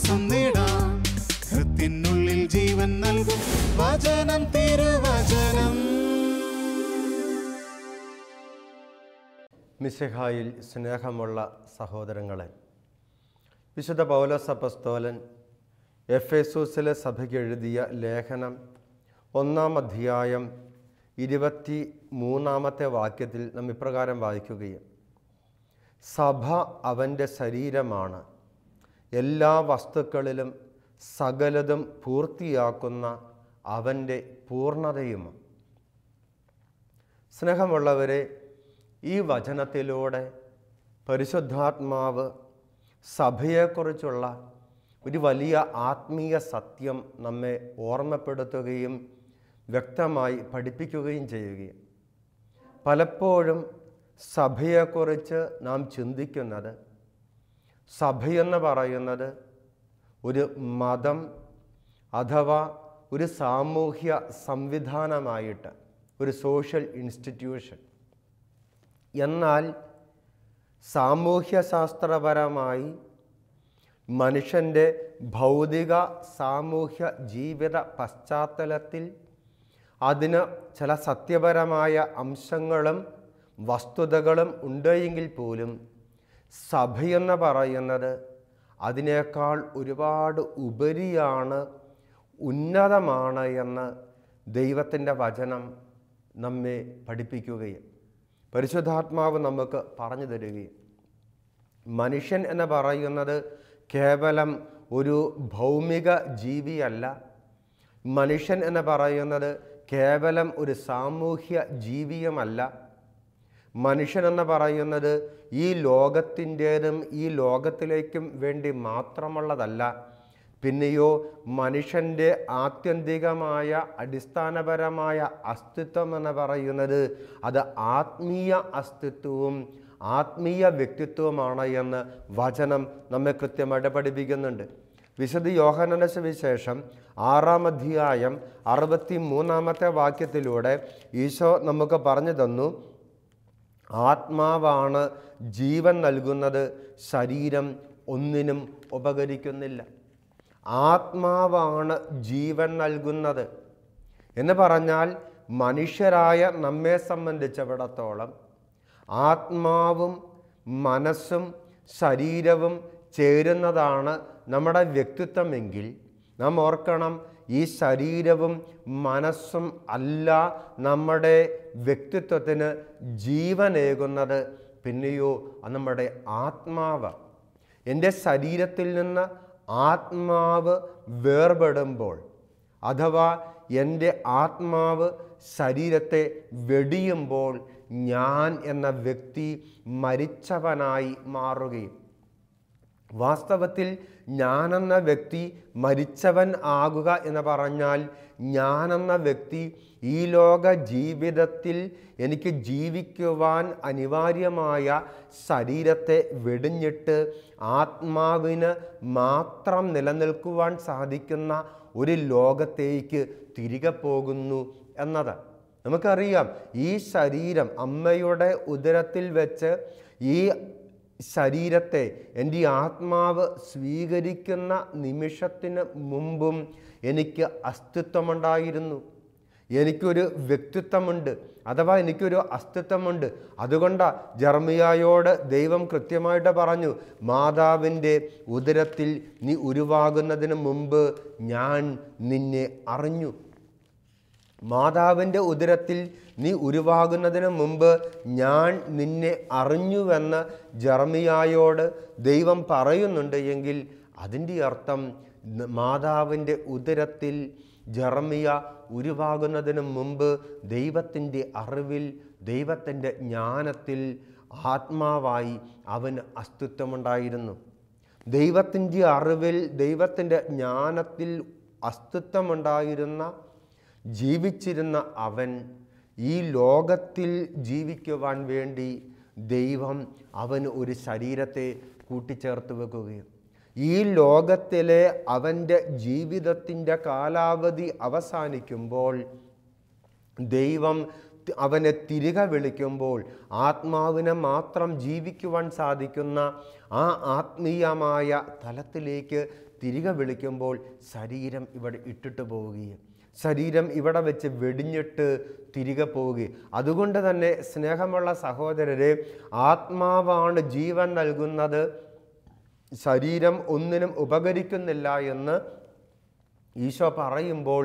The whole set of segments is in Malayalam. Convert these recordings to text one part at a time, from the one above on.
ശ്വാസം നേടാം ഹൃത്തിനുള്ളിൽ ജീവൻ നൽകും വചനം തിരുവചനം മിശഹായിൽ സ്നേഹമുള്ള സഹോദരങ്ങളെ വിശുദ്ധ പൗലോസ് എഫ് എസൂസിലെ സഭയ്ക്ക് എഴുതിയ ലേഖനം ഒന്നാം അധ്യായം ഇരുപത്തി മൂന്നാമത്തെ വാക്യത്തിൽ നാം ഇപ്രകാരം വായിക്കുകയും സഭ അവൻ്റെ ശരീരമാണ് എല്ലാ വസ്തുക്കളിലും സകലതും പൂർത്തിയാക്കുന്ന അവൻ്റെ പൂർണ്ണതയും സ്നേഹമുള്ളവരെ ഈ വചനത്തിലൂടെ പരിശുദ്ധാത്മാവ് സഭയെക്കുറിച്ചുള്ള ഒരു വലിയ ആത്മീയ സത്യം നമ്മെ ഓർമ്മപ്പെടുത്തുകയും വ്യക്തമായി പഠിപ്പിക്കുകയും ചെയ്യുകയും പലപ്പോഴും സഭയെക്കുറിച്ച് നാം ചിന്തിക്കുന്നത് സഭയെന്ന് പറയുന്നത് ഒരു മതം അഥവാ ഒരു സാമൂഹ്യ സംവിധാനമായിട്ട് ഒരു സോഷ്യൽ ഇൻസ്റ്റിറ്റ്യൂഷൻ എന്നാൽ സാമൂഹ്യശാസ്ത്രപരമായി മനുഷ്യൻ്റെ ഭൗതിക സാമൂഹ്യ ജീവിത പശ്ചാത്തലത്തിൽ അതിന് ചില സത്യപരമായ അംശങ്ങളും വസ്തുതകളും ഉണ്ടെങ്കിൽ പോലും സഭയെന്ന് പറയുന്നത് അതിനേക്കാൾ ഒരുപാട് ഉപരിയാണ് ഉന്നതമാണ് എന്ന് ദൈവത്തിൻ്റെ വചനം നമ്മെ പഠിപ്പിക്കുകയും പരിശുദ്ധാത്മാവ് നമുക്ക് പറഞ്ഞു തരികയും മനുഷ്യൻ എന്ന് പറയുന്നത് കേവലം ഒരു ഭൗമിക ജീവിയല്ല മനുഷ്യൻ എന്ന് പറയുന്നത് കേവലം ഒരു സാമൂഹ്യ ജീവിയുമല്ല മനുഷ്യനെന്ന് പറയുന്നത് ഈ ലോകത്തിൻ്റേതും ഈ ലോകത്തിലേക്കും വേണ്ടി മാത്രമുള്ളതല്ല പിന്നെയോ മനുഷ്യൻ്റെ ആത്യന്തികമായ അടിസ്ഥാനപരമായ അസ്തിത്വം എന്ന് പറയുന്നത് അത് ആത്മീയ അസ്തിത്വവും ആത്മീയ വ്യക്തിത്വമാണ് എന്ന് വചനം നമ്മെ കൃത്യമായിട്ട് പഠിപ്പിക്കുന്നുണ്ട് വിശുദ്ധ യോഹനന സുവിശേഷം ആറാം അധ്യായം അറുപത്തി മൂന്നാമത്തെ വാക്യത്തിലൂടെ ഈശോ നമുക്ക് പറഞ്ഞു തന്നു ആത്മാവാണ് ജീവൻ നൽകുന്നത് ശരീരം ഒന്നിനും ഉപകരിക്കുന്നില്ല ആത്മാവാണ് ജീവൻ നൽകുന്നത് എന്ന് പറഞ്ഞാൽ മനുഷ്യരായ നമ്മെ സംബന്ധിച്ചിടത്തോളം ആത്മാവും മനസ്സും ശരീരവും ചേരുന്നതാണ് നമ്മുടെ വ്യക്തിത്വമെങ്കിൽ നാം ഓർക്കണം ഈ ശരീരവും മനസ്സും അല്ല നമ്മുടെ വ്യക്തിത്വത്തിന് ജീവനേകുന്നത് പിന്നെയോ നമ്മുടെ ആത്മാവ് എൻ്റെ ശരീരത്തിൽ നിന്ന് ആത്മാവ് വേർപെടുമ്പോൾ അഥവാ എൻ്റെ ആത്മാവ് ശരീരത്തെ വെടിയുമ്പോൾ ഞാൻ എന്ന വ്യക്തി മരിച്ചവനായി മാറുകയും വാസ്തവത്തിൽ ഞാനെന്ന വ്യക്തി മരിച്ചവൻ ആകുക എന്ന് പറഞ്ഞാൽ ഞാനെന്ന വ്യക്തി ഈ ലോക ജീവിതത്തിൽ എനിക്ക് ജീവിക്കുവാൻ അനിവാര്യമായ ശരീരത്തെ വെടിഞ്ഞിട്ട് ആത്മാവിന് മാത്രം നിലനിൽക്കുവാൻ സാധിക്കുന്ന ഒരു ലോകത്തേക്ക് തിരികെ പോകുന്നു എന്നത് നമുക്കറിയാം ഈ ശരീരം അമ്മയുടെ ഉദരത്തിൽ വെച്ച് ഈ ശരീരത്തെ എൻ്റെ ഈ ആത്മാവ് സ്വീകരിക്കുന്ന നിമിഷത്തിന് മുമ്പും എനിക്ക് അസ്തിത്വമുണ്ടായിരുന്നു എനിക്കൊരു വ്യക്തിത്വമുണ്ട് അഥവാ എനിക്കൊരു അസ്തിത്വമുണ്ട് അതുകൊണ്ടാണ് ജർമിയായോട് ദൈവം കൃത്യമായിട്ട് പറഞ്ഞു മാതാവിൻ്റെ ഉദരത്തിൽ നീ ഉരുവാകുന്നതിന് മുമ്പ് ഞാൻ നിന്നെ അറിഞ്ഞു മാതാവിൻ്റെ ഉദരത്തിൽ നീ ഉരുവാകുന്നതിന് മുമ്പ് ഞാൻ നിന്നെ അറിഞ്ഞുവെന്ന് ജർമിയായോട് ദൈവം പറയുന്നുണ്ട് എങ്കിൽ അതിൻ്റെ അർത്ഥം മാതാവിൻ്റെ ഉദരത്തിൽ ജർമിയ ഉരുവാകുന്നതിന് മുമ്പ് ദൈവത്തിൻ്റെ അറിവിൽ ദൈവത്തിൻ്റെ ജ്ഞാനത്തിൽ ആത്മാവായി അവന് അസ്തിത്വമുണ്ടായിരുന്നു ദൈവത്തിൻ്റെ അറിവിൽ ദൈവത്തിൻ്റെ ജ്ഞാനത്തിൽ അസ്തിത്വമുണ്ടായിരുന്ന ജീവിച്ചിരുന്ന അവൻ ഈ ലോകത്തിൽ ജീവിക്കുവാൻ വേണ്ടി ദൈവം അവന് ഒരു ശരീരത്തെ കൂട്ടിച്ചേർത്ത് വെക്കുകയും ഈ ലോകത്തിലെ അവൻ്റെ ജീവിതത്തിൻ്റെ കാലാവധി അവസാനിക്കുമ്പോൾ ദൈവം അവനെ തിരികെ വിളിക്കുമ്പോൾ ആത്മാവിനെ മാത്രം ജീവിക്കുവാൻ സാധിക്കുന്ന ആ ആത്മീയമായ തലത്തിലേക്ക് തിരികെ വിളിക്കുമ്പോൾ ശരീരം ഇവിടെ ഇട്ടിട്ട് പോവുകയും ശരീരം ഇവിടെ വെച്ച് വെടിഞ്ഞിട്ട് തിരികെ പോവുകയും അതുകൊണ്ട് തന്നെ സ്നേഹമുള്ള സഹോദരരെ ആത്മാവാണ് ജീവൻ നൽകുന്നത് ശരീരം ഒന്നിനും ഉപകരിക്കുന്നില്ല എന്ന് ഈശോ പറയുമ്പോൾ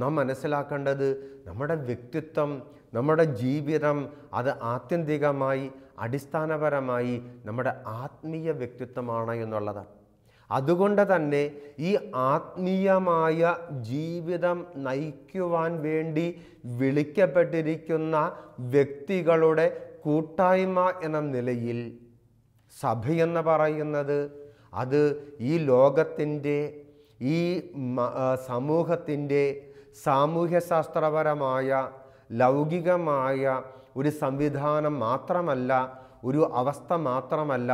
നാം മനസ്സിലാക്കേണ്ടത് നമ്മുടെ വ്യക്തിത്വം നമ്മുടെ ജീവിതം അത് ആത്യന്തികമായി അടിസ്ഥാനപരമായി നമ്മുടെ ആത്മീയ വ്യക്തിത്വമാണ് എന്നുള്ളതാണ് അതുകൊണ്ട് തന്നെ ഈ ആത്മീയമായ ജീവിതം നയിക്കുവാൻ വേണ്ടി വിളിക്കപ്പെട്ടിരിക്കുന്ന വ്യക്തികളുടെ കൂട്ടായ്മ എന്ന നിലയിൽ സഭയെന്ന് പറയുന്നത് അത് ഈ ലോകത്തിൻ്റെ ഈ സമൂഹത്തിൻ്റെ സാമൂഹ്യശാസ്ത്രപരമായ ലൗകികമായ ഒരു സംവിധാനം മാത്രമല്ല ഒരു അവസ്ഥ മാത്രമല്ല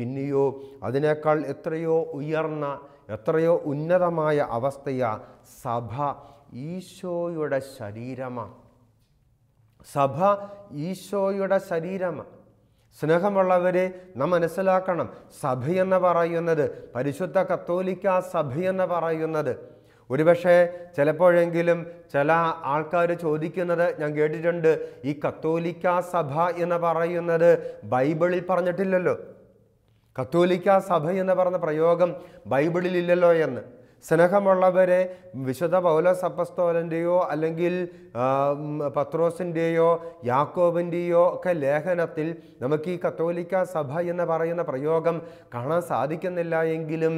പിന്നെയോ അതിനേക്കാൾ എത്രയോ ഉയർന്ന എത്രയോ ഉന്നതമായ അവസ്ഥയ സഭ ഈശോയുടെ ശരീരമാണ് സഭ ഈശോയുടെ ശരീരമാണ് സ്നേഹമുള്ളവരെ നാം മനസ്സിലാക്കണം സഭയെന്ന് പറയുന്നത് പരിശുദ്ധ കത്തോലിക്ക സഭയെന്ന് പറയുന്നത് ഒരുപക്ഷെ ചിലപ്പോഴെങ്കിലും ചില ആൾക്കാർ ചോദിക്കുന്നത് ഞാൻ കേട്ടിട്ടുണ്ട് ഈ കത്തോലിക്ക സഭ എന്ന് പറയുന്നത് ബൈബിളിൽ പറഞ്ഞിട്ടില്ലല്ലോ കത്തോലിക്ക സഭ എന്ന് പറഞ്ഞ പ്രയോഗം ബൈബിളിലില്ലല്ലോ എന്ന് സ്നേഹമുള്ളവരെ വിശുദ്ധ പൗലോസ് അപ്പസ്തോലൻ്റെയോ അല്ലെങ്കിൽ പത്രോസിൻ്റെയോ യാക്കോബിൻ്റെയോ ഒക്കെ ലേഖനത്തിൽ നമുക്ക് ഈ കത്തോലിക്ക സഭ എന്ന് പറയുന്ന പ്രയോഗം കാണാൻ സാധിക്കുന്നില്ല എങ്കിലും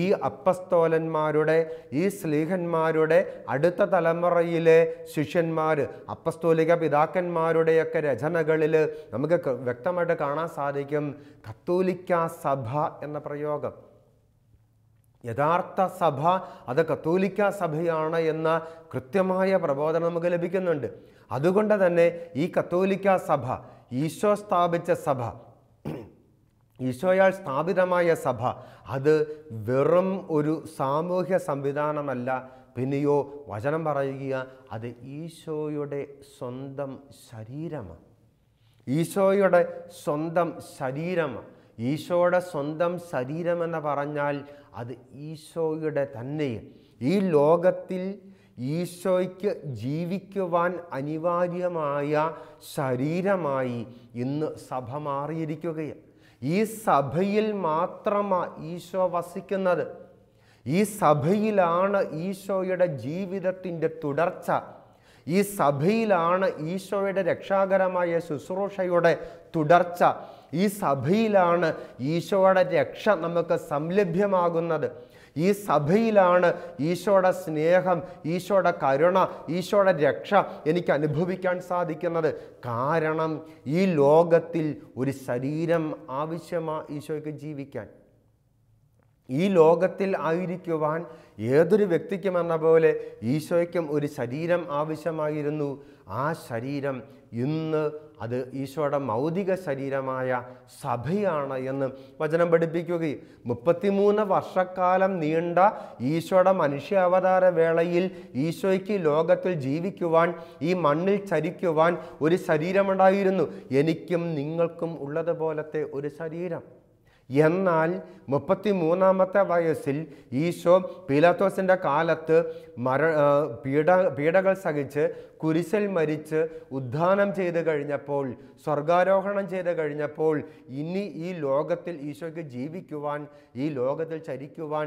ഈ അപ്പസ്തോലന്മാരുടെ ഈ സ്ലീഹന്മാരുടെ അടുത്ത തലമുറയിലെ ശിഷ്യന്മാർ അപ്പസ്തോലിക പിതാക്കന്മാരുടെയൊക്കെ രചനകളിൽ നമുക്ക് വ്യക്തമായിട്ട് കാണാൻ സാധിക്കും കത്തോലിക്ക സഭ എന്ന പ്രയോഗം യഥാർത്ഥ സഭ അത് കത്തോലിക്ക സഭയാണ് എന്ന കൃത്യമായ പ്രബോധനം നമുക്ക് ലഭിക്കുന്നുണ്ട് അതുകൊണ്ട് തന്നെ ഈ കത്തോലിക്ക സഭ ഈശോ സ്ഥാപിച്ച സഭ ഈശോയാൽ സ്ഥാപിതമായ സഭ അത് വെറും ഒരു സാമൂഹ്യ സംവിധാനമല്ല പിന്നെയോ വചനം പറയുക അത് ഈശോയുടെ സ്വന്തം ശരീരമാണ് ഈശോയുടെ സ്വന്തം ശരീരമാണ് ഈശോയുടെ സ്വന്തം ശരീരമെന്ന് പറഞ്ഞാൽ അത് ഈശോയുടെ തന്നെയും ഈ ലോകത്തിൽ ഈശോയ്ക്ക് ജീവിക്കുവാൻ അനിവാര്യമായ ശരീരമായി ഇന്ന് സഭ മാറിയിരിക്കുകയാണ് ഈ സഭയിൽ മാത്രമാണ് ഈശോ വസിക്കുന്നത് ഈ സഭയിലാണ് ഈശോയുടെ ജീവിതത്തിൻ്റെ തുടർച്ച ഈ സഭയിലാണ് ഈശോയുടെ രക്ഷാകരമായ ശുശ്രൂഷയുടെ തുടർച്ച ഈ സഭയിലാണ് ഈശോയുടെ രക്ഷ നമുക്ക് സംലഭ്യമാകുന്നത് ഈ സഭയിലാണ് ഈശോയുടെ സ്നേഹം ഈശോയുടെ കരുണ ഈശോയുടെ രക്ഷ എനിക്ക് അനുഭവിക്കാൻ സാധിക്കുന്നത് കാരണം ഈ ലോകത്തിൽ ഒരു ശരീരം ആവശ്യമാണ് ഈശോയ്ക്ക് ജീവിക്കാൻ ഈ ലോകത്തിൽ ആയിരിക്കുവാൻ ഏതൊരു വ്യക്തിക്കും എന്ന പോലെ ഈശോയ്ക്കും ഒരു ശരീരം ആവശ്യമായിരുന്നു ആ ശരീരം ഇന്ന് അത് ഈശോയുടെ മൗതിക ശരീരമായ സഭയാണ് എന്ന് വചനം പഠിപ്പിക്കുകയും മുപ്പത്തിമൂന്ന് വർഷക്കാലം നീണ്ട ഈശോയുടെ മനുഷ്യാവതാര വേളയിൽ ഈശോയ്ക്ക് ലോകത്തിൽ ജീവിക്കുവാൻ ഈ മണ്ണിൽ ചരിക്കുവാൻ ഒരു ശരീരമുണ്ടായിരുന്നു എനിക്കും നിങ്ങൾക്കും ഉള്ളതുപോലത്തെ ഒരു ശരീരം എന്നാൽ മുപ്പത്തി മൂന്നാമത്തെ വയസ്സിൽ ഈശോ പീലാത്തോസിൻ്റെ കാലത്ത് മര പീഡ പീഡകൾ സഹിച്ച് കുരിശിൽ മരിച്ച് ഉദ്ധാനം ചെയ്ത് കഴിഞ്ഞപ്പോൾ സ്വർഗാരോഹണം ചെയ്ത് കഴിഞ്ഞപ്പോൾ ഇനി ഈ ലോകത്തിൽ ഈശോയ്ക്ക് ജീവിക്കുവാൻ ഈ ലോകത്തിൽ ചരിക്കുവാൻ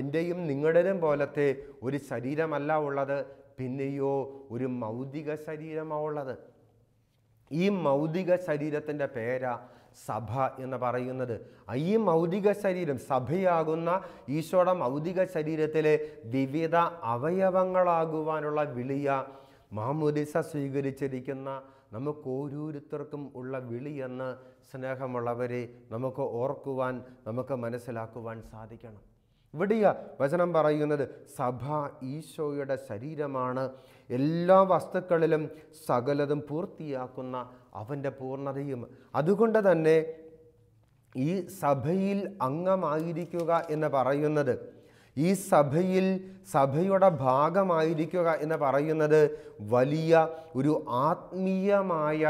എൻ്റെയും നിങ്ങളുടെയും പോലത്തെ ഒരു ശരീരമല്ല ഉള്ളത് പിന്നെയോ ഒരു മൗതിക ശരീരമാണ് ഉള്ളത് ഈ മൗതിക ശരീരത്തിൻ്റെ പേരാ സഭ എന്ന് പറയുന്നത് ഈ മൗതിക ശരീരം സഭയാകുന്ന ഈശോയുടെ മൗതിക ശരീരത്തിലെ വിവിധ അവയവങ്ങളാകുവാനുള്ള വിളിയ മാമുദിസ സ്വീകരിച്ചിരിക്കുന്ന നമുക്ക് ഓരോരുത്തർക്കും ഉള്ള വിളിയെന്ന് സ്നേഹമുള്ളവരെ നമുക്ക് ഓർക്കുവാൻ നമുക്ക് മനസ്സിലാക്കുവാൻ സാധിക്കണം ഇവിടെയ വചനം പറയുന്നത് സഭ ഈശോയുടെ ശരീരമാണ് എല്ലാ വസ്തുക്കളിലും സകലതും പൂർത്തിയാക്കുന്ന അവൻ്റെ പൂർണ്ണതയും അതുകൊണ്ട് തന്നെ ഈ സഭയിൽ അംഗമായിരിക്കുക എന്ന് പറയുന്നത് ഈ സഭയിൽ സഭയുടെ ഭാഗമായിരിക്കുക എന്ന് പറയുന്നത് വലിയ ഒരു ആത്മീയമായ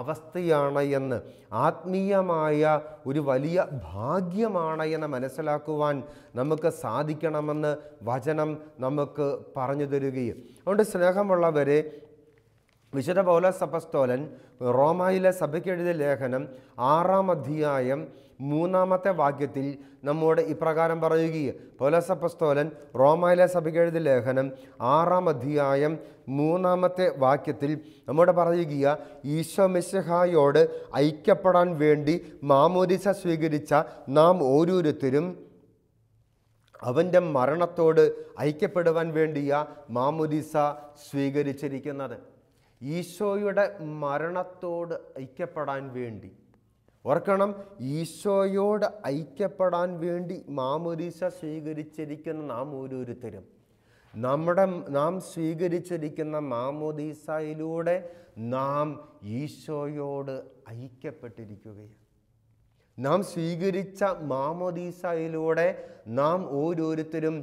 അവസ്ഥയാണ് എന്ന് ആത്മീയമായ ഒരു വലിയ ഭാഗ്യമാണ് എന്ന് മനസ്സിലാക്കുവാൻ നമുക്ക് സാധിക്കണമെന്ന് വചനം നമുക്ക് പറഞ്ഞു തരികയും അതുകൊണ്ട് സ്നേഹമുള്ളവരെ വിശുദ്ധ പൗലോസ് അപ്പസ്തോലൻ റോമായിലെ സഭയ്ക്കെഴുതിയ ലേഖനം ആറാം അധ്യായം മൂന്നാമത്തെ വാക്യത്തിൽ നമ്മോട് ഇപ്രകാരം പറയുകയും പൗലോസ് അപ്പസ്തോലൻ റോമായിലെ സഭയ്ക്കെഴുതിയ ലേഖനം ആറാം അധ്യായം മൂന്നാമത്തെ വാക്യത്തിൽ നമ്മോട് പറയുക ഈശോ മിശഹായോട് ഐക്യപ്പെടാൻ വേണ്ടി മാമോദിസ സ്വീകരിച്ച നാം ഓരോരുത്തരും അവൻ്റെ മരണത്തോട് ഐക്യപ്പെടുവാൻ വേണ്ടിയ മാമോദിസ സ്വീകരിച്ചിരിക്കുന്നത് ഈശോയുടെ മരണത്തോട് ഐക്യപ്പെടാൻ വേണ്ടി ഓർക്കണം ഈശോയോട് ഐക്യപ്പെടാൻ വേണ്ടി മാമുരീശ സ്വീകരിച്ചിരിക്കുന്ന നാം ഓരോരുത്തരും നമ്മുടെ നാം സ്വീകരിച്ചിരിക്കുന്ന മാമോദീസയിലൂടെ നാം ഈശോയോട് ഐക്യപ്പെട്ടിരിക്കുകയാണ് നാം സ്വീകരിച്ച മാമോദീസയിലൂടെ നാം ഓരോരുത്തരും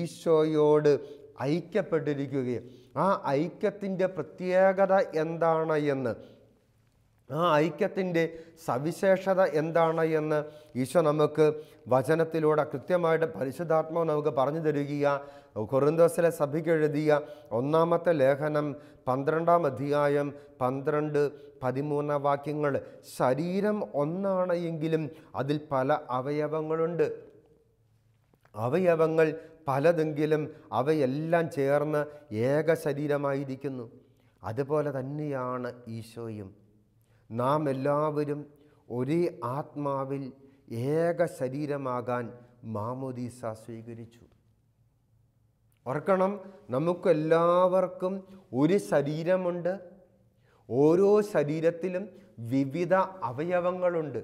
ഈശോയോട് ഐക്യപ്പെട്ടിരിക്കുകയാണ് ആ ഐക്യത്തിൻ്റെ പ്രത്യേകത എന്താണ് എന്ന് ആ ഐക്യത്തിൻ്റെ സവിശേഷത എന്താണ് എന്ന് ഈശോ നമുക്ക് വചനത്തിലൂടെ കൃത്യമായിട്ട് പരിശുദ്ധാത്മാവ് നമുക്ക് പറഞ്ഞു തരിക കുറുന്തോസിലെ സഭയ്ക്ക് എഴുതിയ ഒന്നാമത്തെ ലേഖനം പന്ത്രണ്ടാം അധ്യായം പന്ത്രണ്ട് പതിമൂന്ന വാക്യങ്ങൾ ശരീരം ഒന്നാണ് എങ്കിലും അതിൽ പല അവയവങ്ങളുണ്ട് അവയവങ്ങൾ പലതെങ്കിലും അവയെല്ലാം ചേർന്ന് ഏക ശരീരമായിരിക്കുന്നു അതുപോലെ തന്നെയാണ് ഈശോയും നാം എല്ലാവരും ഒരേ ആത്മാവിൽ ഏക ശരീരമാകാൻ മാമോദീസ സ്വീകരിച്ചു ഓർക്കണം നമുക്കെല്ലാവർക്കും ഒരു ശരീരമുണ്ട് ഓരോ ശരീരത്തിലും വിവിധ അവയവങ്ങളുണ്ട്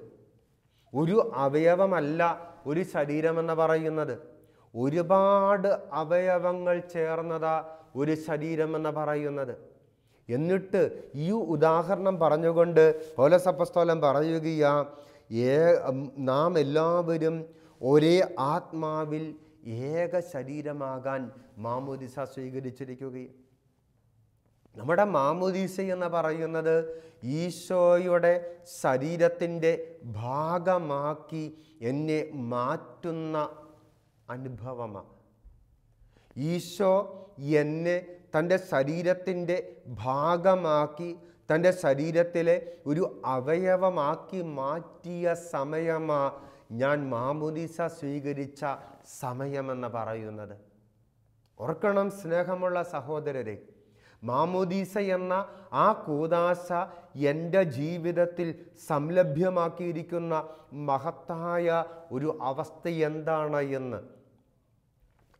ഒരു അവയവമല്ല ഒരു ശരീരമെന്ന് പറയുന്നത് ഒരുപാട് അവയവങ്ങൾ ചേർന്നതാ ഒരു ശരീരം എന്ന് പറയുന്നത് എന്നിട്ട് ഈ ഉദാഹരണം പറഞ്ഞുകൊണ്ട് പൗലസപ്പസ്തോലം പറയുകയാ ഏ നാം എല്ലാവരും ഒരേ ആത്മാവിൽ ഏക ശരീരമാകാൻ മാമോദിസ സ്വീകരിച്ചിരിക്കുകയും നമ്മുടെ മാമോദീസ എന്ന് പറയുന്നത് ഈശോയുടെ ശരീരത്തിൻ്റെ ഭാഗമാക്കി എന്നെ മാറ്റുന്ന അനുഭവമാണ് ഈശോ എന്നെ തൻ്റെ ശരീരത്തിൻ്റെ ഭാഗമാക്കി തൻ്റെ ശരീരത്തിലെ ഒരു അവയവമാക്കി മാറ്റിയ സമയമാ ഞാൻ മാമുദീസ സ്വീകരിച്ച സമയമെന്ന് പറയുന്നത് ഓർക്കണം സ്നേഹമുള്ള സഹോദരരെ മാമുദീസ എന്ന ആ കൂതാശ എൻ്റെ ജീവിതത്തിൽ സംലഭ്യമാക്കിയിരിക്കുന്ന മഹത്തായ ഒരു അവസ്ഥ എന്താണ് എന്ന്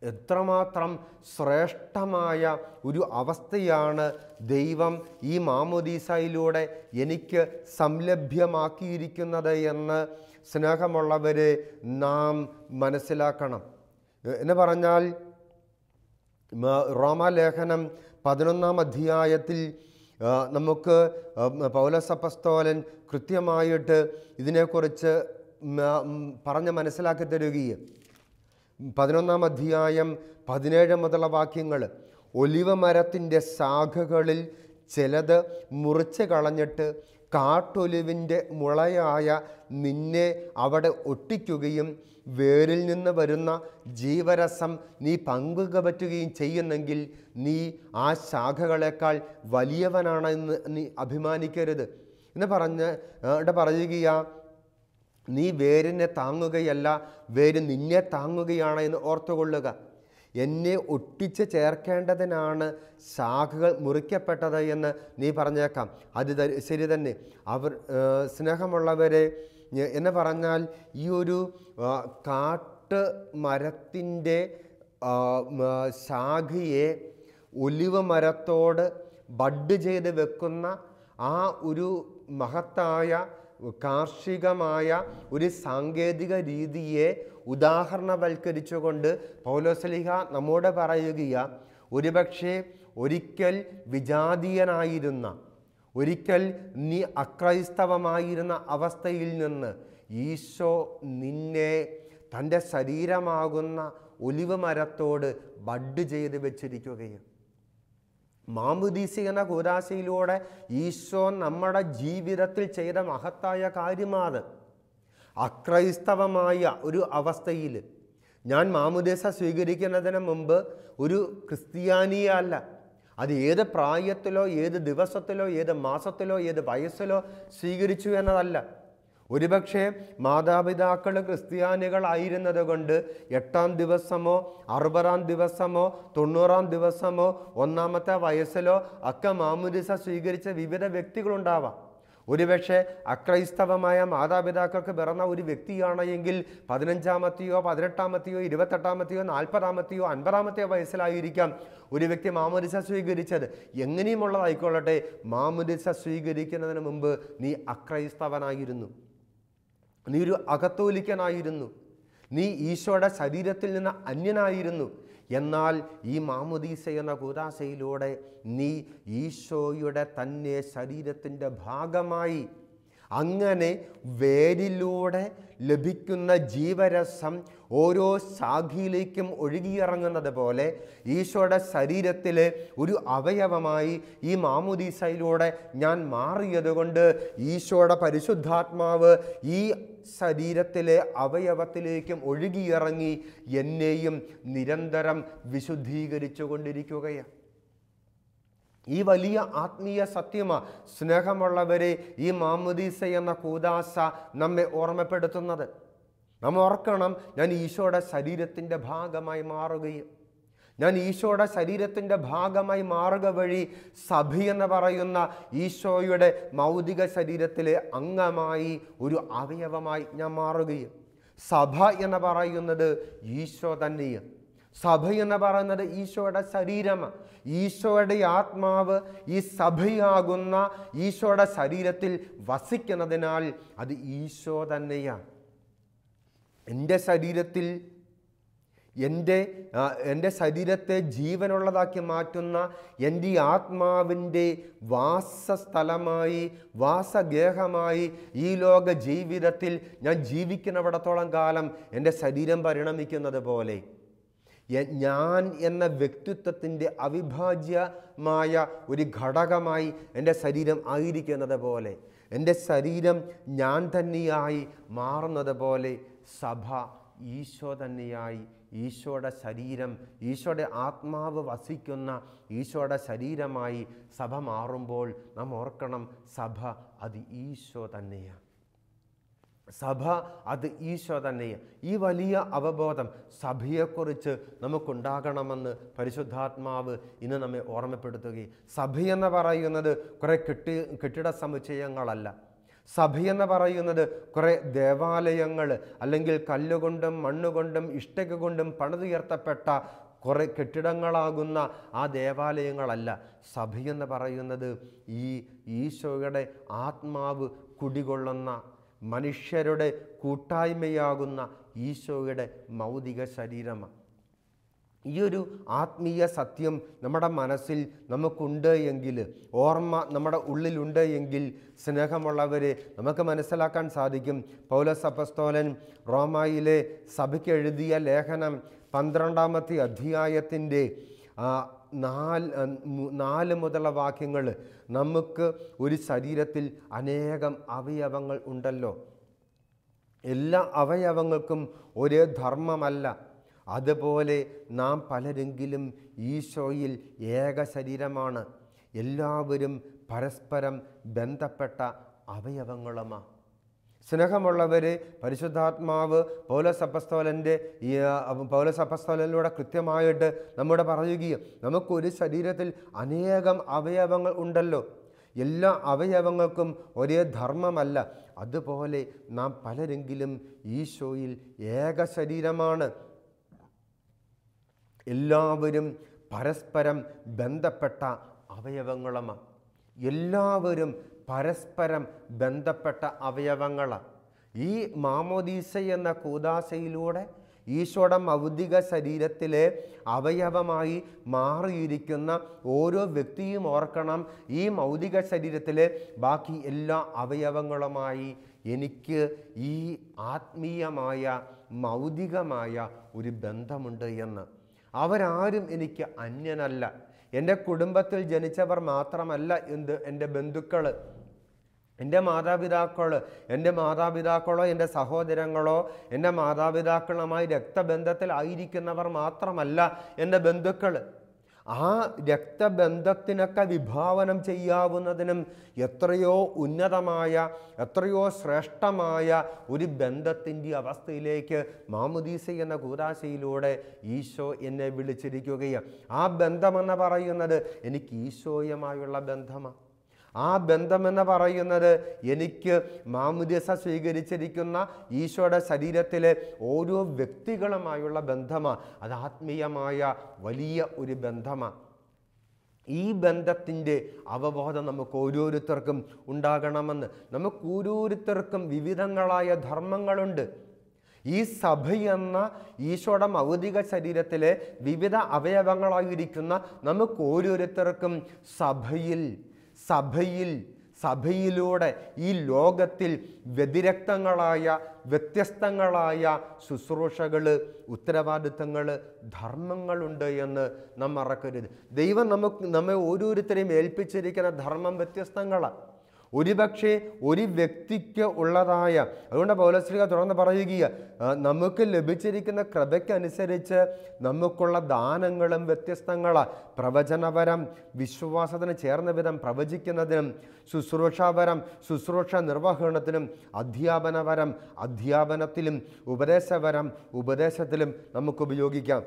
എത്രമാത്രം ശ്രേഷ്ഠമായ ഒരു അവസ്ഥയാണ് ദൈവം ഈ മാമോദീസയിലൂടെ എനിക്ക് സംലഭ്യമാക്കിയിരിക്കുന്നത് എന്ന് സ്നേഹമുള്ളവരെ നാം മനസ്സിലാക്കണം എന്ന് പറഞ്ഞാൽ റോമാലേഖനം പതിനൊന്നാം അധ്യായത്തിൽ നമുക്ക് പൗലസപ്പസ്തോലൻ കൃത്യമായിട്ട് ഇതിനെക്കുറിച്ച് പറഞ്ഞ് മനസ്സിലാക്കി തരികയും പതിനൊന്നാം അധ്യായം പതിനേഴ് മുതലുള്ള വാക്യങ്ങൾ ഒലിവ മരത്തിൻ്റെ ശാഖകളിൽ ചിലത് മുറിച്ച് കളഞ്ഞിട്ട് കാട്ടൊലിവിൻ്റെ മുളയായ നിന്നെ അവിടെ ഒട്ടിക്കുകയും വേരിൽ നിന്ന് വരുന്ന ജീവരസം നീ പറ്റുകയും ചെയ്യുന്നെങ്കിൽ നീ ആ ശാഖകളെക്കാൾ വലിയവനാണെന്ന് നീ അഭിമാനിക്കരുത് എന്ന് പറഞ്ഞ് ഇവിടെ പറയുകയാ നീ വേരിനെ താങ്ങുകയല്ല വേര് നിന്നെ താങ്ങുകയാണ് എന്ന് ഓർത്തുകൊള്ളുക എന്നെ ഒട്ടിച്ച് ചേർക്കേണ്ടതിനാണ് ശാഖകൾ മുറിക്കപ്പെട്ടത് എന്ന് നീ പറഞ്ഞേക്കാം അത് ശരി തന്നെ അവർ സ്നേഹമുള്ളവരെ എന്ന് പറഞ്ഞാൽ ഈ ഒരു കാട്ട് മരത്തിൻ്റെ ശാഖയെ ഒലിവ് മരത്തോട് ബഡ് ചെയ്ത് വെക്കുന്ന ആ ഒരു മഹത്തായ കാർഷികമായ ഒരു സാങ്കേതിക രീതിയെ ഉദാഹരണവൽക്കരിച്ചുകൊണ്ട് പൗലോസലിഹ നമ്മോട് പറയുക ഒരുപക്ഷെ ഒരിക്കൽ വിജാതീയനായിരുന്ന ഒരിക്കൽ നീ അക്രൈസ്തവമായിരുന്ന അവസ്ഥയിൽ നിന്ന് ഈശോ നിന്നെ തൻ്റെ ശരീരമാകുന്ന ഒലിവ് മരത്തോട് ബഡ് ചെയ്ത് വെച്ചിരിക്കുകയും മാമുദീസികന കൂരാശയിലൂടെ ഈശോ നമ്മുടെ ജീവിതത്തിൽ ചെയ്ത മഹത്തായ കാര്യമാണ് അക്രൈസ്തവമായ ഒരു അവസ്ഥയിൽ ഞാൻ മാമുദീസ സ്വീകരിക്കുന്നതിന് മുമ്പ് ഒരു ക്രിസ്ത്യാനിയല്ല അത് ഏത് പ്രായത്തിലോ ഏത് ദിവസത്തിലോ ഏത് മാസത്തിലോ ഏത് വയസ്സിലോ സ്വീകരിച്ചു എന്നതല്ല ഒരുപക്ഷെ മാതാപിതാക്കൾ ക്രിസ്ത്യാനികളായിരുന്നത് കൊണ്ട് എട്ടാം ദിവസമോ അറുപതാം ദിവസമോ തൊണ്ണൂറാം ദിവസമോ ഒന്നാമത്തെ വയസ്സിലോ അക്ക മാമുരിസ സ്വീകരിച്ച വിവിധ വ്യക്തികളുണ്ടാവാം ഒരുപക്ഷെ അക്രൈസ്തവമായ മാതാപിതാക്കൾക്ക് പിറന്ന ഒരു വ്യക്തിയാണെങ്കിൽ പതിനഞ്ചാമത്തെയോ പതിനെട്ടാമത്തെയോ ഇരുപത്തെട്ടാമത്തെയോ നാൽപ്പതാമത്തെയോ അൻപതാമത്തെയോ വയസ്സിലായിരിക്കാം ഒരു വ്യക്തി മാമുരിസ സ്വീകരിച്ചത് എങ്ങനെയുമുള്ളതായിക്കൊള്ളട്ടെ മാമുരിസ സ്വീകരിക്കുന്നതിന് മുമ്പ് നീ അക്രൈസ്തവനായിരുന്നു നീ ഒരു അകത്തോലിക്കനായിരുന്നു നീ ഈശോയുടെ ശരീരത്തിൽ നിന്ന് അന്യനായിരുന്നു എന്നാൽ ഈ മാമുദീസ എന്ന കൂതാശയിലൂടെ നീ ഈശോയുടെ തന്നെ ശരീരത്തിൻ്റെ ഭാഗമായി അങ്ങനെ വേരിലൂടെ ലഭിക്കുന്ന ജീവരസം ഓരോ ശാഖയിലേക്കും ഒഴുകിയിറങ്ങുന്നത് പോലെ ഈശോയുടെ ശരീരത്തിലെ ഒരു അവയവമായി ഈ മാമുദീസയിലൂടെ ഞാൻ മാറിയതുകൊണ്ട് ഈശോയുടെ പരിശുദ്ധാത്മാവ് ഈ ശരീരത്തിലെ അവയവത്തിലേക്കും ഒഴുകിയിറങ്ങി എന്നെയും നിരന്തരം വിശുദ്ധീകരിച്ചു കൊണ്ടിരിക്കുകയാണ് ഈ വലിയ ആത്മീയ സത്യമാ സ്നേഹമുള്ളവരെ ഈ മാമുദീസ എന്ന കൂതാശ നമ്മെ ഓർമ്മപ്പെടുത്തുന്നത് നാം ഓർക്കണം ഞാൻ ഈശോയുടെ ശരീരത്തിൻ്റെ ഭാഗമായി മാറുകയും ഞാൻ ഈശോയുടെ ശരീരത്തിൻ്റെ ഭാഗമായി മാറുക വഴി സഭ എന്ന് പറയുന്ന ഈശോയുടെ മൗതിക ശരീരത്തിലെ അംഗമായി ഒരു അവയവമായി ഞാൻ മാറുകയും സഭ എന്ന് പറയുന്നത് ഈശോ തന്നെയാണ് സഭ എന്ന് പറയുന്നത് ഈശോയുടെ ശരീരം ഈശോയുടെ ആത്മാവ് ഈ സഭയാകുന്ന ഈശോയുടെ ശരീരത്തിൽ വസിക്കുന്നതിനാൽ അത് ഈശോ തന്നെയാണ് എൻ്റെ ശരീരത്തിൽ എൻ്റെ എൻ്റെ ശരീരത്തെ ജീവനുള്ളതാക്കി മാറ്റുന്ന എൻ്റെ ഈ ആത്മാവിൻ്റെ വാസസ്ഥലമായി വാസഗേഹമായി ഈ ലോക ജീവിതത്തിൽ ഞാൻ ജീവിക്കുന്നവിടത്തോളം കാലം എൻ്റെ ശരീരം പരിണമിക്കുന്നത് പോലെ ഞാൻ എന്ന വ്യക്തിത്വത്തിൻ്റെ അവിഭാജ്യമായ ഒരു ഘടകമായി എൻ്റെ ശരീരം ആയിരിക്കുന്നത് പോലെ എൻ്റെ ശരീരം ഞാൻ തന്നെയായി മാറുന്നത് പോലെ സഭ ഈശോ തന്നെയായി ഈശോയുടെ ശരീരം ഈശോയുടെ ആത്മാവ് വസിക്കുന്ന ഈശോയുടെ ശരീരമായി സഭ മാറുമ്പോൾ നാം ഓർക്കണം സഭ അത് ഈശോ തന്നെയാണ് സഭ അത് ഈശോ തന്നെയാണ് ഈ വലിയ അവബോധം സഭയെക്കുറിച്ച് നമുക്കുണ്ടാകണമെന്ന് പരിശുദ്ധാത്മാവ് ഇന്ന് നമ്മെ ഓർമ്മപ്പെടുത്തുകയും സഭയെന്ന് പറയുന്നത് കുറേ കെട്ടി കെട്ടിട സമുച്ചയങ്ങളല്ല സഭയെന്ന് പറയുന്നത് കുറേ ദേവാലയങ്ങൾ അല്ലെങ്കിൽ കല്ലുകൊണ്ടും മണ്ണുകൊണ്ടും ഇഷ്ടക കൊണ്ടും പണിതുയർത്തപ്പെട്ട കുറേ കെട്ടിടങ്ങളാകുന്ന ആ ദേവാലയങ്ങളല്ല സഭയെന്ന് പറയുന്നത് ഈ ഈശോയുടെ ആത്മാവ് കുടികൊള്ളുന്ന മനുഷ്യരുടെ കൂട്ടായ്മയാകുന്ന ഈശോയുടെ മൗതിക ശരീരമാണ് ഈ ഒരു ആത്മീയ സത്യം നമ്മുടെ മനസ്സിൽ നമുക്കുണ്ട് എങ്കിൽ ഓർമ്മ നമ്മുടെ ഉള്ളിലുണ്ട് എങ്കിൽ സ്നേഹമുള്ളവരെ നമുക്ക് മനസ്സിലാക്കാൻ സാധിക്കും പൗലസ് അപ്പസ്തോലൻ റോമായിലെ സഭയ്ക്ക് എഴുതിയ ലേഖനം പന്ത്രണ്ടാമത്തെ അധ്യായത്തിൻ്റെ നാല് നാല് മുതലുള്ള വാക്യങ്ങൾ നമുക്ക് ഒരു ശരീരത്തിൽ അനേകം അവയവങ്ങൾ ഉണ്ടല്ലോ എല്ലാ അവയവങ്ങൾക്കും ഒരേ ധർമ്മമല്ല അതുപോലെ നാം പലരെങ്കിലും ഈശോയിൽ ഏക ശരീരമാണ് എല്ലാവരും പരസ്പരം ബന്ധപ്പെട്ട അവയവങ്ങളുമാണ് സ്നേഹമുള്ളവർ പരിശുദ്ധാത്മാവ് പൗലസഭസ്തോലൻ്റെ ഈ പൗലസപ്പസ്തോലനിലൂടെ കൃത്യമായിട്ട് നമ്മുടെ പറയുകയും നമുക്കൊരു ശരീരത്തിൽ അനേകം അവയവങ്ങൾ ഉണ്ടല്ലോ എല്ലാ അവയവങ്ങൾക്കും ഒരേ ധർമ്മമല്ല അതുപോലെ നാം പലരെങ്കിലും ഈശോയിൽ ഏക ശരീരമാണ് എല്ലാവരും പരസ്പരം ബന്ധപ്പെട്ട അവയവങ്ങളുമാണ് എല്ലാവരും പരസ്പരം ബന്ധപ്പെട്ട അവയവങ്ങളാണ് ഈ മാമോദീസ എന്ന കൂതാശയിലൂടെ ഈശോയുടെ ഭൗതിക ശരീരത്തിലെ അവയവമായി മാറിയിരിക്കുന്ന ഓരോ വ്യക്തിയും ഓർക്കണം ഈ മൗതിക ശരീരത്തിലെ ബാക്കി എല്ലാ അവയവങ്ങളുമായി എനിക്ക് ഈ ആത്മീയമായ മൗതികമായ ഒരു ബന്ധമുണ്ട് എന്ന് അവരാരും എനിക്ക് അന്യനല്ല എൻ്റെ കുടുംബത്തിൽ ജനിച്ചവർ മാത്രമല്ല എന്ത് എൻ്റെ ബന്ധുക്കൾ എൻ്റെ മാതാപിതാക്കൾ എൻ്റെ മാതാപിതാക്കളോ എൻ്റെ സഹോദരങ്ങളോ എൻ്റെ മാതാപിതാക്കളുമായി രക്തബന്ധത്തിൽ ആയിരിക്കുന്നവർ മാത്രമല്ല എൻ്റെ ബന്ധുക്കൾ ആ രക്തബന്ധത്തിനൊക്കെ വിഭാവനം ചെയ്യാവുന്നതിനും എത്രയോ ഉന്നതമായ എത്രയോ ശ്രേഷ്ഠമായ ഒരു ബന്ധത്തിൻ്റെ അവസ്ഥയിലേക്ക് മാമുദീസ എന്ന കൂതാശയിലൂടെ ഈശോ എന്നെ വിളിച്ചിരിക്കുകയാണ് ആ ബന്ധമെന്ന് പറയുന്നത് എനിക്ക് ഈശോയുമായുള്ള ബന്ധമാണ് ആ ബന്ധമെന്ന് പറയുന്നത് എനിക്ക് മാമുദ്യസ സ്വീകരിച്ചിരിക്കുന്ന ഈശോയുടെ ശരീരത്തിലെ ഓരോ വ്യക്തികളുമായുള്ള ബന്ധമാണ് അത് ആത്മീയമായ വലിയ ഒരു ബന്ധമാണ് ഈ ബന്ധത്തിൻ്റെ അവബോധം നമുക്ക് ഓരോരുത്തർക്കും ഉണ്ടാകണമെന്ന് നമുക്ക് ഓരോരുത്തർക്കും വിവിധങ്ങളായ ധർമ്മങ്ങളുണ്ട് ഈ സഭയെന്ന ഈശോയുടെ ഭൗതിക ശരീരത്തിലെ വിവിധ അവയവങ്ങളായിരിക്കുന്ന നമുക്ക് ഓരോരുത്തർക്കും സഭയിൽ സഭയിൽ സഭയിലൂടെ ഈ ലോകത്തിൽ വ്യതിരക്തങ്ങളായ വ്യത്യസ്തങ്ങളായ ശുശ്രൂഷകൾ ഉത്തരവാദിത്തങ്ങൾ ധർമ്മങ്ങളുണ്ട് എന്ന് നാം മറക്കരുത് ദൈവം നമുക്ക് നമ്മെ ഓരോരുത്തരെയും ഏൽപ്പിച്ചിരിക്കുന്ന ധർമ്മം വ്യത്യസ്തങ്ങളാണ് ഒരുപക്ഷെ ഒരു വ്യക്തിക്ക് ഉള്ളതായ അതുകൊണ്ട് പൗലശ്രീക തുടർന്ന് പറയുകയ നമുക്ക് ലഭിച്ചിരിക്കുന്ന കൃപയ്ക്കനുസരിച്ച് നമുക്കുള്ള ദാനങ്ങളും വ്യത്യസ്തങ്ങളാണ് പ്രവചനപരം വിശ്വാസത്തിന് ചേർന്ന വിധം പ്രവചിക്കുന്നതിനും ശുശ്രൂഷാപരം ശുശ്രൂഷ നിർവഹണത്തിനും അധ്യാപനപരം അധ്യാപനത്തിലും ഉപദേശപരം ഉപദേശത്തിലും നമുക്ക് ഉപയോഗിക്കാം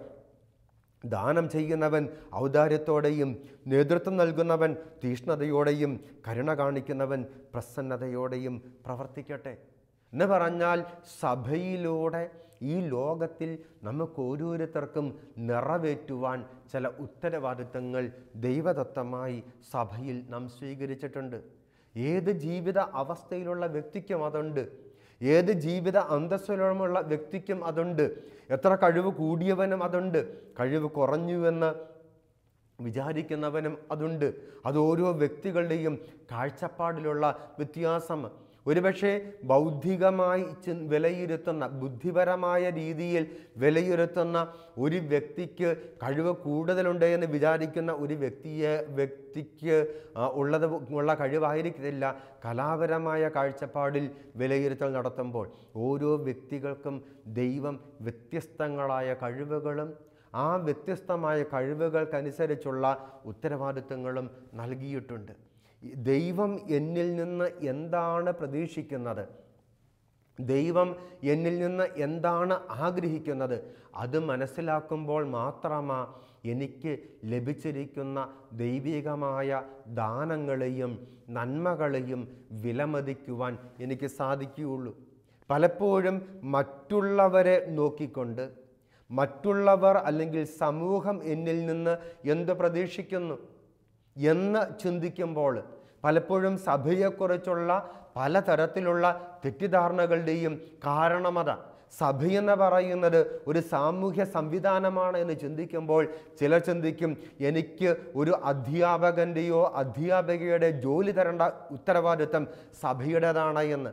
ദാനം ചെയ്യുന്നവൻ ഔദാര്യത്തോടെയും നേതൃത്വം നൽകുന്നവൻ തീഷ്ണതയോടെയും കരുണ കാണിക്കുന്നവൻ പ്രസന്നതയോടെയും പ്രവർത്തിക്കട്ടെ എന്ന് പറഞ്ഞാൽ സഭയിലൂടെ ഈ ലോകത്തിൽ നമുക്ക് ഓരോരുത്തർക്കും നിറവേറ്റുവാൻ ചില ഉത്തരവാദിത്തങ്ങൾ ദൈവദത്തമായി സഭയിൽ നാം സ്വീകരിച്ചിട്ടുണ്ട് ഏത് ജീവിത അവസ്ഥയിലുള്ള വ്യക്തിക്കും അതുണ്ട് ഏത് ജീവിത അന്തസ്വരമുള്ള വ്യക്തിക്കും അതുണ്ട് എത്ര കഴിവ് കൂടിയവനും അതുണ്ട് കഴിവ് കുറഞ്ഞുവെന്ന് വിചാരിക്കുന്നവനും അതുണ്ട് അത് ഓരോ വ്യക്തികളുടെയും കാഴ്ചപ്പാടിലുള്ള വ്യത്യാസം ഒരുപക്ഷെ ബൗദ്ധികമായി വിലയിരുത്തുന്ന ബുദ്ധിപരമായ രീതിയിൽ വിലയിരുത്തുന്ന ഒരു വ്യക്തിക്ക് കഴിവ് കൂടുതലുണ്ട് എന്ന് വിചാരിക്കുന്ന ഒരു വ്യക്തിയെ വ്യക്തിക്ക് ഉള്ളത് ഉള്ള കഴിവായിരിക്കില്ല കലാപരമായ കാഴ്ചപ്പാടിൽ വിലയിരുത്തൽ നടത്തുമ്പോൾ ഓരോ വ്യക്തികൾക്കും ദൈവം വ്യത്യസ്തങ്ങളായ കഴിവുകളും ആ വ്യത്യസ്തമായ കഴിവുകൾക്കനുസരിച്ചുള്ള ഉത്തരവാദിത്തങ്ങളും നൽകിയിട്ടുണ്ട് ദൈവം എന്നിൽ നിന്ന് എന്താണ് പ്രതീക്ഷിക്കുന്നത് ദൈവം എന്നിൽ നിന്ന് എന്താണ് ആഗ്രഹിക്കുന്നത് അത് മനസ്സിലാക്കുമ്പോൾ മാത്രമാ എനിക്ക് ലഭിച്ചിരിക്കുന്ന ദൈവികമായ ദാനങ്ങളെയും നന്മകളെയും വിലമതിക്കുവാൻ എനിക്ക് സാധിക്കുകയുള്ളൂ പലപ്പോഴും മറ്റുള്ളവരെ നോക്കിക്കൊണ്ട് മറ്റുള്ളവർ അല്ലെങ്കിൽ സമൂഹം എന്നിൽ നിന്ന് എന്ത് പ്രതീക്ഷിക്കുന്നു എന്ന് ചിന്തിക്കുമ്പോൾ പലപ്പോഴും സഭയെക്കുറിച്ചുള്ള പലതരത്തിലുള്ള തെറ്റിദ്ധാരണകളുടെയും കാരണമത സഭയെന്ന് പറയുന്നത് ഒരു സാമൂഹ്യ സംവിധാനമാണ് എന്ന് ചിന്തിക്കുമ്പോൾ ചിലർ ചിന്തിക്കും എനിക്ക് ഒരു അധ്യാപകൻ്റെയോ അധ്യാപികയുടെ ജോലി തരേണ്ട ഉത്തരവാദിത്വം സഭയുടേതാണ് എന്ന്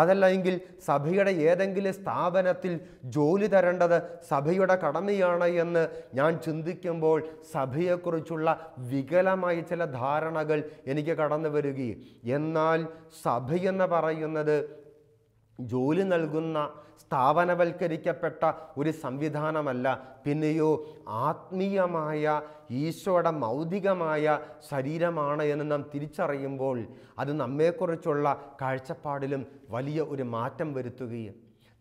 അതല്ല എങ്കിൽ സഭയുടെ ഏതെങ്കിലും സ്ഥാപനത്തിൽ ജോലി തരേണ്ടത് സഭയുടെ കടമയാണ് എന്ന് ഞാൻ ചിന്തിക്കുമ്പോൾ സഭയെക്കുറിച്ചുള്ള വികലമായ ചില ധാരണകൾ എനിക്ക് കടന്നു വരികയും എന്നാൽ സഭയെന്ന് പറയുന്നത് ജോലി നൽകുന്ന സ്ഥാപനവൽക്കരിക്കപ്പെട്ട ഒരു സംവിധാനമല്ല പിന്നെയോ ആത്മീയമായ ഈശോയുടെ മൗതികമായ ശരീരമാണ് എന്ന് നാം തിരിച്ചറിയുമ്പോൾ അത് നമ്മെക്കുറിച്ചുള്ള കാഴ്ചപ്പാടിലും വലിയ ഒരു മാറ്റം വരുത്തുകയും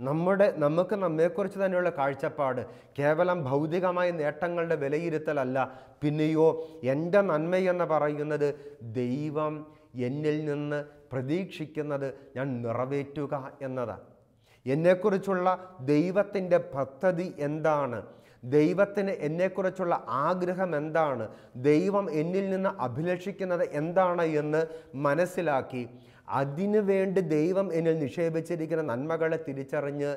നമ്മുടെ നമുക്ക് നമ്മെക്കുറിച്ച് തന്നെയുള്ള കാഴ്ചപ്പാട് കേവലം ഭൗതികമായ നേട്ടങ്ങളുടെ വിലയിരുത്തലല്ല പിന്നെയോ എൻ്റെ നന്മയെന്ന് പറയുന്നത് ദൈവം എന്നിൽ നിന്ന് പ്രതീക്ഷിക്കുന്നത് ഞാൻ നിറവേറ്റുക എന്നതാണ് എന്നെക്കുറിച്ചുള്ള ദൈവത്തിൻ്റെ പദ്ധതി എന്താണ് ദൈവത്തിന് എന്നെക്കുറിച്ചുള്ള ആഗ്രഹം എന്താണ് ദൈവം എന്നിൽ നിന്ന് അഭിലഷിക്കുന്നത് എന്താണ് എന്ന് മനസ്സിലാക്കി വേണ്ടി ദൈവം എന്നിൽ നിക്ഷേപിച്ചിരിക്കുന്ന നന്മകളെ തിരിച്ചറിഞ്ഞ്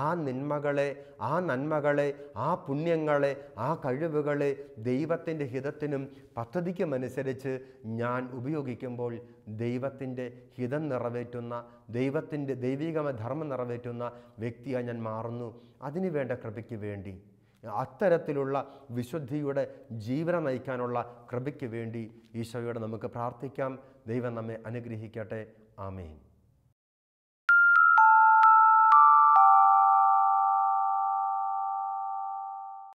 ആ നന്മകളെ ആ നന്മകളെ ആ പുണ്യങ്ങളെ ആ കഴിവുകളെ ദൈവത്തിൻ്റെ ഹിതത്തിനും പദ്ധതിക്കുമനുസരിച്ച് ഞാൻ ഉപയോഗിക്കുമ്പോൾ ദൈവത്തിൻ്റെ ഹിതം നിറവേറ്റുന്ന ദൈവത്തിൻ്റെ ദൈവികമ ധർമ്മം നിറവേറ്റുന്ന വ്യക്തിയായി ഞാൻ മാറുന്നു അതിനുവേണ്ട കൃപയ്ക്ക് വേണ്ടി അത്തരത്തിലുള്ള വിശുദ്ധിയുടെ ജീവനം നയിക്കാനുള്ള കൃപയ്ക്ക് വേണ്ടി ഈശോയോട് നമുക്ക് പ്രാർത്ഥിക്കാം ദൈവം നമ്മെ അനുഗ്രഹിക്കട്ടെ ആമേൻ